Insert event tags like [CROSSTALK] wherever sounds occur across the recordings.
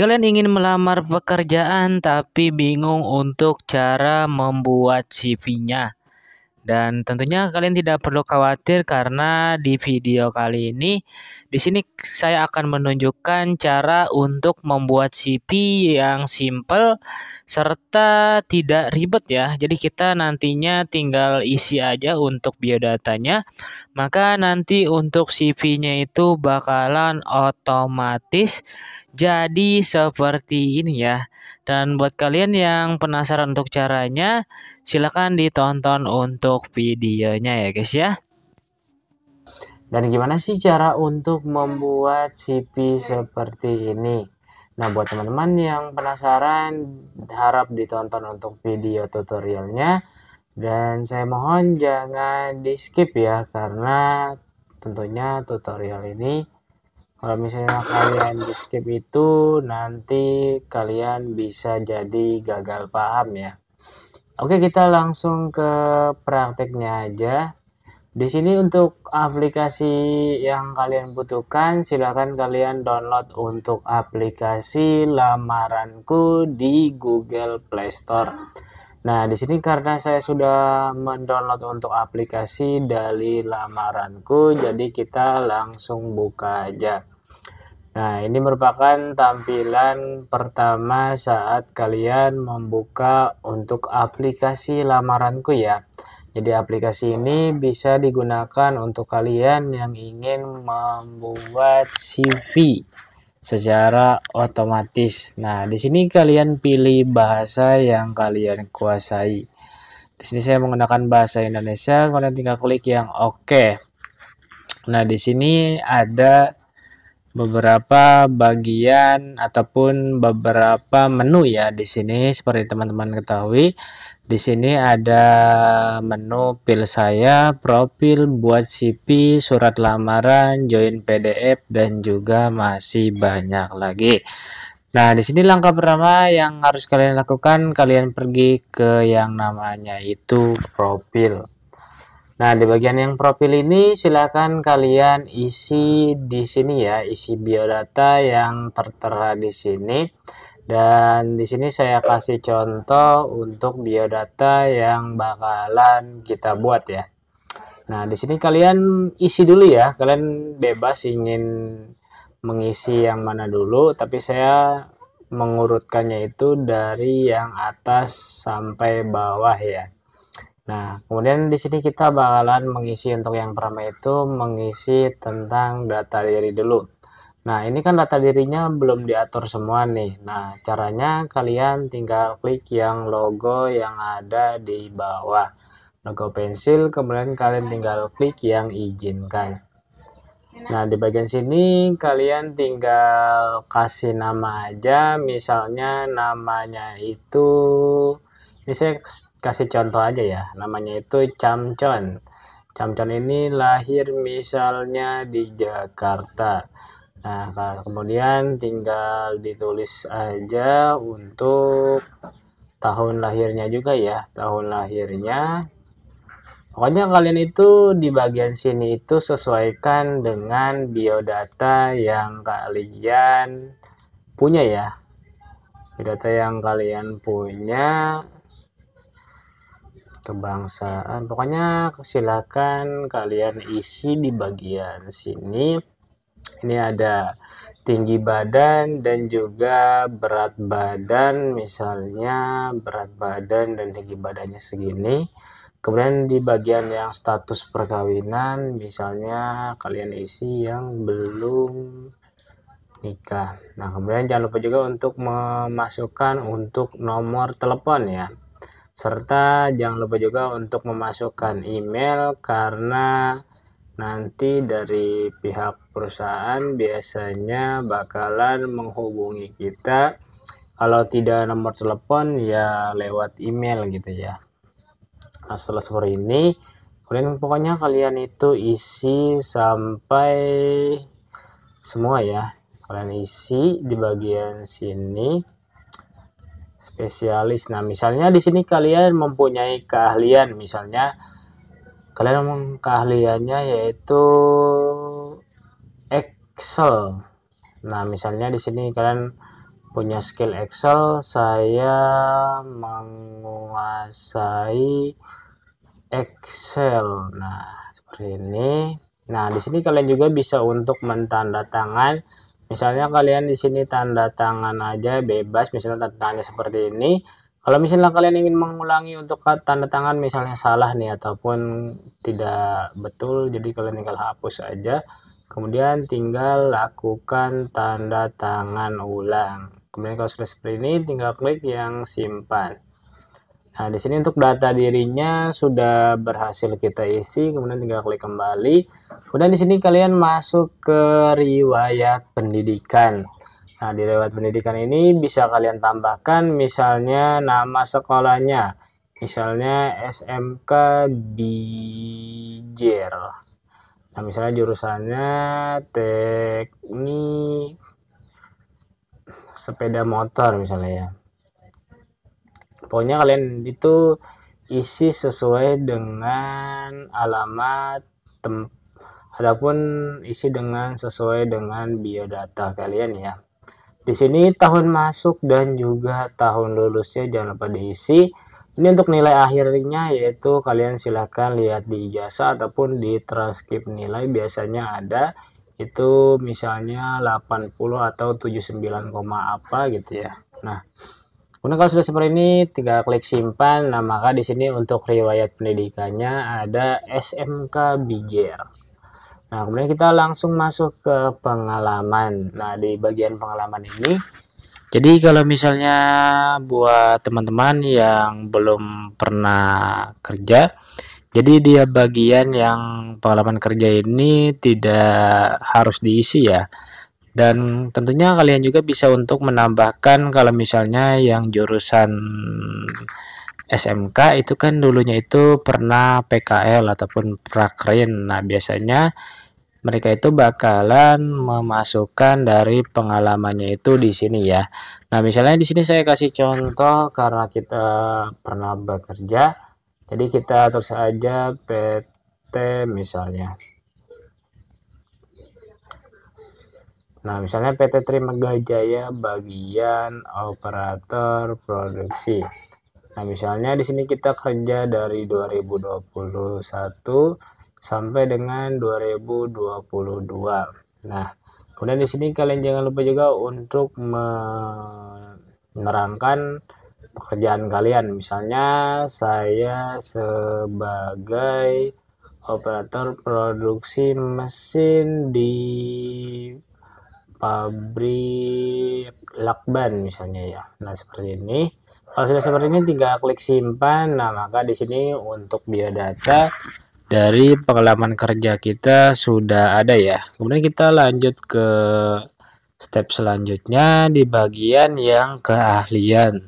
Kalian ingin melamar pekerjaan tapi bingung untuk cara membuat CV-nya. Dan tentunya kalian tidak perlu khawatir karena di video kali ini di sini saya akan menunjukkan cara untuk membuat CV yang simple serta tidak ribet ya. Jadi kita nantinya tinggal isi aja untuk biodatanya. Maka nanti untuk CV nya itu bakalan otomatis jadi seperti ini ya. Dan buat kalian yang penasaran untuk caranya silakan ditonton untuk untuk videonya ya guys ya. Dan gimana sih cara untuk membuat CP seperti ini? Nah, buat teman-teman yang penasaran, harap ditonton untuk video tutorialnya. Dan saya mohon jangan di-skip ya, karena tentunya tutorial ini kalau misalnya kalian di-skip itu, nanti kalian bisa jadi gagal paham ya. Oke, kita langsung ke prakteknya aja. Di sini untuk aplikasi yang kalian butuhkan, silahkan kalian download untuk aplikasi lamaranku di Google Play Store. Nah, di sini karena saya sudah mendownload untuk aplikasi dari lamaranku, jadi kita langsung buka aja. Nah, ini merupakan tampilan pertama saat kalian membuka untuk aplikasi lamaranku ya. Jadi aplikasi ini bisa digunakan untuk kalian yang ingin membuat CV secara otomatis. Nah, di sini kalian pilih bahasa yang kalian kuasai. Di sini saya menggunakan bahasa Indonesia, Kalian tinggal klik yang oke. OK. Nah, di sini ada beberapa bagian ataupun beberapa menu ya di sini seperti teman-teman ketahui di sini ada menu pil saya profil buat CV surat lamaran join PDF dan juga masih banyak lagi Nah, di sini langkah pertama yang harus kalian lakukan, kalian pergi ke yang namanya itu profil. Nah, di bagian yang profil ini silakan kalian isi di sini ya, isi biodata yang tertera di sini. Dan di sini saya kasih contoh untuk biodata yang bakalan kita buat ya. Nah, di sini kalian isi dulu ya. Kalian bebas ingin mengisi yang mana dulu, tapi saya mengurutkannya itu dari yang atas sampai bawah ya. Nah, kemudian di sini kita bakalan mengisi untuk yang pertama itu mengisi tentang data diri dulu. Nah, ini kan data dirinya belum diatur semua nih. Nah, caranya kalian tinggal klik yang logo yang ada di bawah. Logo pensil, kemudian kalian tinggal klik yang izinkan. Nah, di bagian sini kalian tinggal kasih nama aja. Misalnya namanya itu, ini saya kasih contoh aja ya namanya itu camcon camcon ini lahir misalnya di Jakarta nah kemudian tinggal ditulis aja untuk tahun lahirnya juga ya tahun lahirnya Pokoknya kalian itu di bagian sini itu sesuaikan dengan biodata yang kalian punya ya. Biodata yang kalian punya kebangsaan pokoknya silakan kalian isi di bagian sini ini ada tinggi badan dan juga berat badan misalnya berat badan dan tinggi badannya segini kemudian di bagian yang status perkawinan misalnya kalian isi yang belum nikah nah kemudian jangan lupa juga untuk memasukkan untuk nomor telepon ya serta jangan lupa juga untuk memasukkan email karena nanti dari pihak perusahaan biasanya bakalan menghubungi kita kalau tidak nomor telepon ya lewat email gitu ya nah setelah seperti ini kalian pokoknya kalian itu isi sampai semua ya kalian isi di bagian sini spesialis. Nah, misalnya di sini kalian mempunyai keahlian, misalnya kalian keahliannya yaitu Excel. Nah, misalnya di sini kalian punya skill Excel, saya menguasai Excel. Nah, seperti ini. Nah, di sini kalian juga bisa untuk tangan. Misalnya kalian di sini tanda tangan aja bebas, misalnya tanda tangannya seperti ini. Kalau misalnya kalian ingin mengulangi untuk tanda tangan misalnya salah nih ataupun tidak betul, jadi kalian tinggal hapus aja. Kemudian tinggal lakukan tanda tangan ulang. Kemudian kalau sudah seperti ini, tinggal klik yang simpan. Nah, di sini untuk data dirinya sudah berhasil kita isi, kemudian tinggal klik kembali. Kemudian di sini kalian masuk ke riwayat pendidikan. Nah, di riwayat pendidikan ini bisa kalian tambahkan misalnya nama sekolahnya. Misalnya SMK Bijer. Nah, misalnya jurusannya teknik sepeda motor misalnya ya pokoknya kalian itu isi sesuai dengan alamat tem ataupun isi dengan sesuai dengan biodata kalian ya di sini tahun masuk dan juga tahun lulusnya jangan lupa diisi ini untuk nilai akhirnya yaitu kalian silahkan lihat di ijazah ataupun di transkrip nilai biasanya ada itu misalnya 80 atau 79, apa gitu ya nah Kemudian kalau sudah seperti ini, tinggal klik simpan. Nah, maka di sini untuk riwayat pendidikannya ada SMK Bijer. Nah, kemudian kita langsung masuk ke pengalaman. Nah, di bagian pengalaman ini, jadi kalau misalnya buat teman-teman yang belum pernah kerja, jadi dia bagian yang pengalaman kerja ini tidak harus diisi ya dan tentunya kalian juga bisa untuk menambahkan kalau misalnya yang jurusan SMK itu kan dulunya itu pernah PKL ataupun prakrin nah biasanya mereka itu bakalan memasukkan dari pengalamannya itu di sini ya. Nah, misalnya di sini saya kasih contoh karena kita pernah bekerja. Jadi kita terus saja PT misalnya. Nah, misalnya PT Trimegah Jaya bagian operator produksi. Nah, misalnya di sini kita kerja dari 2021 sampai dengan 2022. Nah, kemudian di sini kalian jangan lupa juga untuk menerangkan pekerjaan kalian. Misalnya saya sebagai operator produksi mesin di pabrik lakban misalnya ya. Nah, seperti ini. Kalau sudah seperti ini tinggal klik simpan. Nah, maka di sini untuk biodata dari pengalaman kerja kita sudah ada ya. Kemudian kita lanjut ke step selanjutnya di bagian yang keahlian.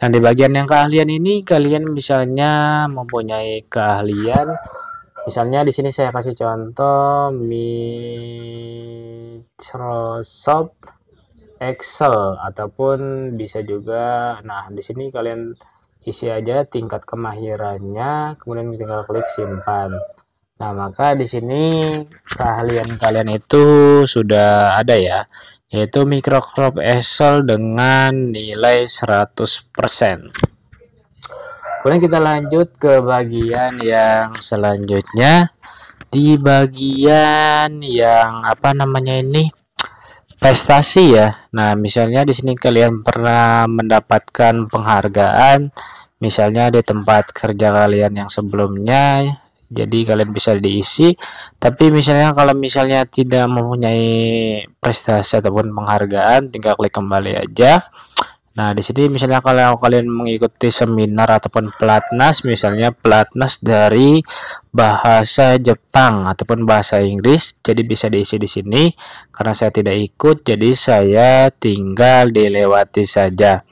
Dan nah, di bagian yang keahlian ini kalian misalnya mempunyai keahlian Misalnya di sini saya kasih contoh Microsoft Excel ataupun bisa juga nah di sini kalian isi aja tingkat kemahirannya kemudian tinggal klik simpan. Nah, maka di sini keahlian kalian itu sudah ada ya, yaitu Microsoft Excel dengan nilai 100%. Kemudian kita lanjut ke bagian yang selanjutnya di bagian yang apa namanya ini prestasi ya. Nah, misalnya di sini kalian pernah mendapatkan penghargaan misalnya di tempat kerja kalian yang sebelumnya jadi kalian bisa diisi tapi misalnya kalau misalnya tidak mempunyai prestasi ataupun penghargaan tinggal klik kembali aja Nah, di sini misalnya kalau kalian mengikuti seminar ataupun pelatnas, misalnya pelatnas dari bahasa Jepang ataupun bahasa Inggris, jadi bisa diisi di sini. Karena saya tidak ikut, jadi saya tinggal dilewati saja.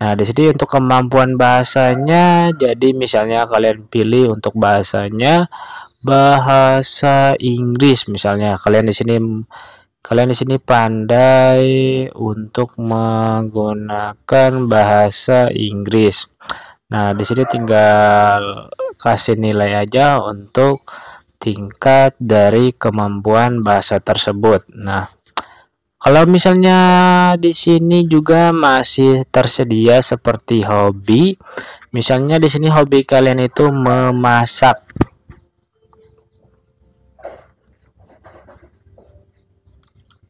Nah, di sini untuk kemampuan bahasanya, jadi misalnya kalian pilih untuk bahasanya bahasa Inggris misalnya. Kalian di sini Kalian di sini pandai untuk menggunakan bahasa Inggris. Nah, di sini tinggal kasih nilai aja untuk tingkat dari kemampuan bahasa tersebut. Nah, kalau misalnya di sini juga masih tersedia seperti hobi, misalnya di sini hobi kalian itu memasak.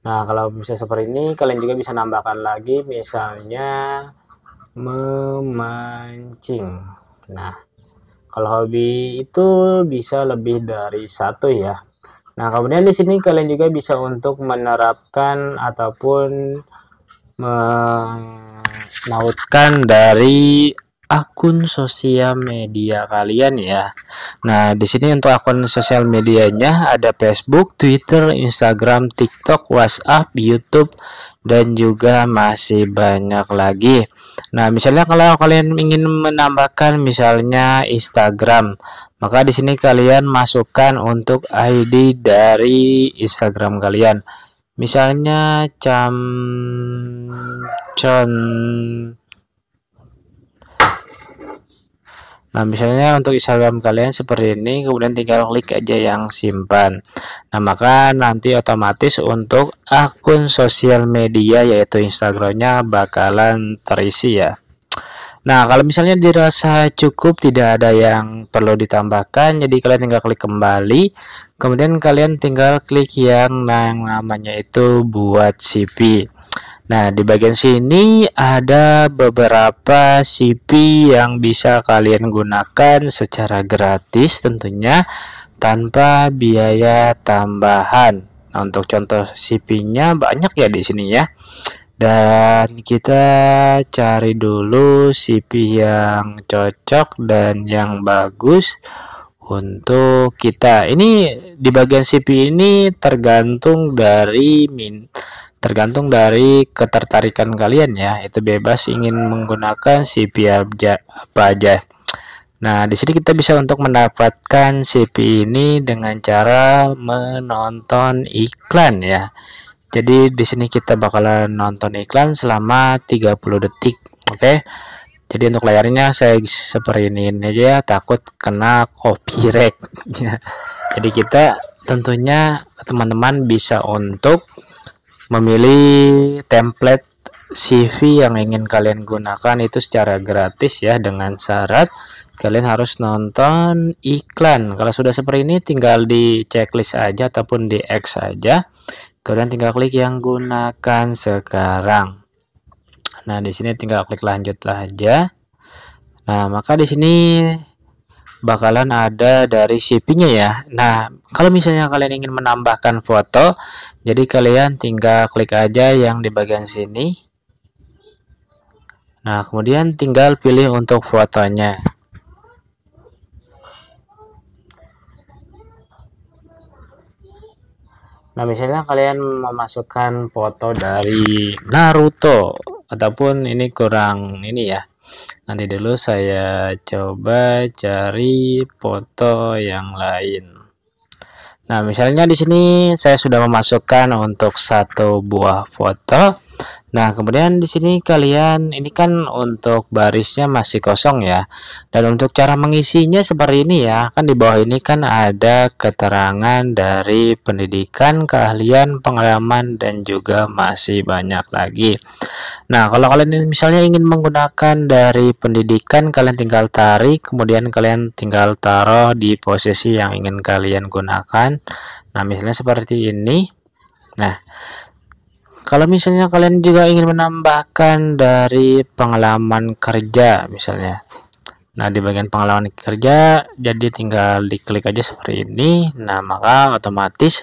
Nah, kalau bisa seperti ini, kalian juga bisa nambahkan lagi, misalnya memancing. Nah, kalau hobi itu bisa lebih dari satu ya. Nah, kemudian di sini kalian juga bisa untuk menerapkan ataupun menautkan dari akun sosial media kalian ya. Nah, di sini untuk akun sosial medianya ada Facebook, Twitter, Instagram, TikTok, WhatsApp, YouTube dan juga masih banyak lagi. Nah, misalnya kalau kalian ingin menambahkan misalnya Instagram, maka di sini kalian masukkan untuk ID dari Instagram kalian. Misalnya cam con Nah, misalnya untuk Instagram kalian seperti ini, kemudian tinggal klik aja yang simpan. Nah, maka nanti otomatis untuk akun sosial media yaitu Instagramnya bakalan terisi ya. Nah, kalau misalnya dirasa cukup tidak ada yang perlu ditambahkan, jadi kalian tinggal klik kembali. Kemudian kalian tinggal klik yang namanya itu buat CV. Nah, di bagian sini ada beberapa CP yang bisa kalian gunakan secara gratis tentunya tanpa biaya tambahan. Nah, untuk contoh CP-nya banyak ya di sini ya. Dan kita cari dulu CP yang cocok dan yang bagus untuk kita. Ini di bagian CP ini tergantung dari min tergantung dari ketertarikan kalian ya itu bebas ingin menggunakan CPI apa aja nah di sini kita bisa untuk mendapatkan CP ini dengan cara menonton iklan ya jadi di sini kita bakalan nonton iklan selama 30 detik oke okay? jadi untuk layarnya saya seperti ini aja ya takut kena copyright [LAUGHS] jadi kita tentunya teman-teman bisa untuk memilih template CV yang ingin kalian gunakan itu secara gratis ya dengan syarat kalian harus nonton iklan kalau sudah seperti ini tinggal di checklist aja ataupun di X aja kalian tinggal klik yang gunakan sekarang nah di sini tinggal klik lanjut aja nah maka di sini bakalan ada dari CV-nya ya Nah kalau misalnya kalian ingin menambahkan foto jadi kalian tinggal klik aja yang di bagian sini Nah kemudian tinggal pilih untuk fotonya Nah misalnya kalian memasukkan foto dari Naruto ataupun ini kurang ini ya nanti dulu saya coba cari foto yang lain nah misalnya di sini saya sudah memasukkan untuk satu buah foto Nah, kemudian di sini kalian ini kan untuk barisnya masih kosong ya. Dan untuk cara mengisinya seperti ini ya. Kan di bawah ini kan ada keterangan dari pendidikan, keahlian, pengalaman dan juga masih banyak lagi. Nah, kalau kalian misalnya ingin menggunakan dari pendidikan, kalian tinggal tarik, kemudian kalian tinggal taruh di posisi yang ingin kalian gunakan. Nah, misalnya seperti ini. Nah, kalau misalnya kalian juga ingin menambahkan dari pengalaman kerja misalnya nah di bagian pengalaman kerja jadi tinggal diklik aja seperti ini nah maka otomatis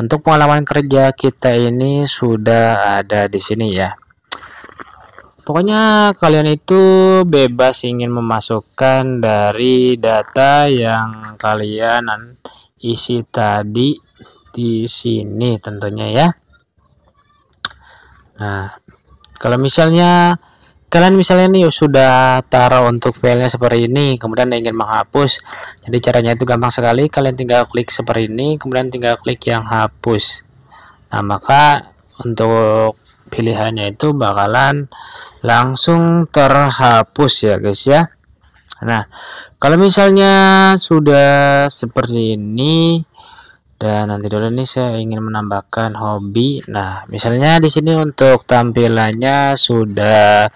untuk pengalaman kerja kita ini sudah ada di sini ya pokoknya kalian itu bebas ingin memasukkan dari data yang kalian isi tadi di sini tentunya ya Nah, kalau misalnya kalian misalnya nih sudah taruh untuk filenya seperti ini kemudian ingin menghapus jadi caranya itu gampang sekali kalian tinggal klik seperti ini kemudian tinggal klik yang hapus nah maka untuk pilihannya itu bakalan langsung terhapus ya guys ya nah kalau misalnya sudah seperti ini dan nanti dulu nih saya ingin menambahkan hobi nah misalnya di sini untuk tampilannya sudah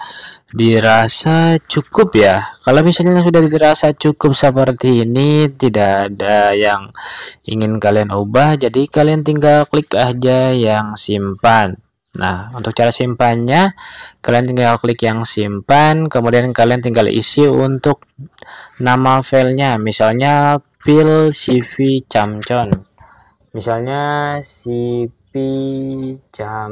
dirasa cukup ya kalau misalnya sudah dirasa cukup seperti ini tidak ada yang ingin kalian ubah jadi kalian tinggal klik aja yang simpan Nah, untuk cara simpannya, kalian tinggal klik yang simpan, kemudian kalian tinggal isi untuk nama filenya, misalnya pil CV Camcon misalnya si P jam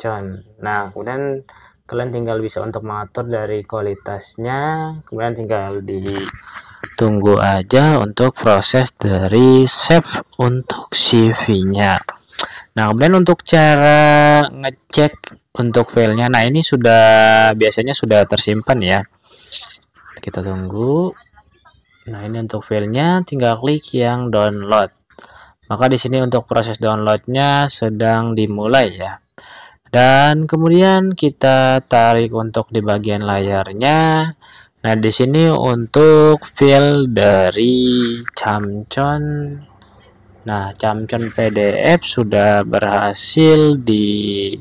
John nah kemudian kalian tinggal bisa untuk mengatur dari kualitasnya kemudian tinggal ditunggu aja untuk proses dari save untuk CV nya nah kemudian untuk cara ngecek untuk filenya nah ini sudah biasanya sudah tersimpan ya kita tunggu nah ini untuk filenya tinggal klik yang download maka di sini untuk proses downloadnya sedang dimulai ya. Dan kemudian kita tarik untuk di bagian layarnya. Nah, di sini untuk file dari camcon. Nah, camcon PDF sudah berhasil di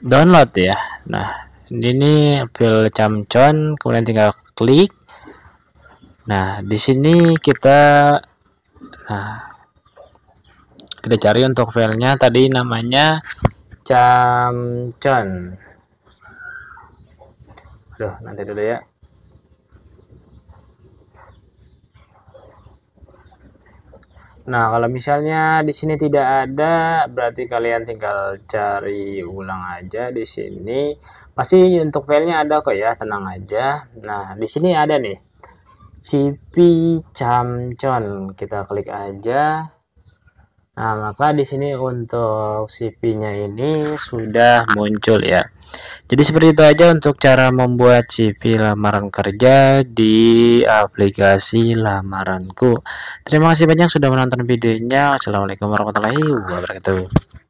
download ya. Nah, ini file camcon, kemudian tinggal klik. Nah, di sini kita nah kita cari untuk filenya tadi namanya camcon aduh nanti dulu ya Nah, kalau misalnya di sini tidak ada, berarti kalian tinggal cari ulang aja di sini. Pasti untuk filenya ada kok ya, tenang aja. Nah, di sini ada nih. Cipi Camcon. Kita klik aja. Nah, maka di sini untuk cv nya ini sudah muncul ya. Jadi seperti itu aja untuk cara membuat CV lamaran kerja di aplikasi lamaranku. Terima kasih banyak sudah menonton videonya. Assalamualaikum warahmatullahi wabarakatuh.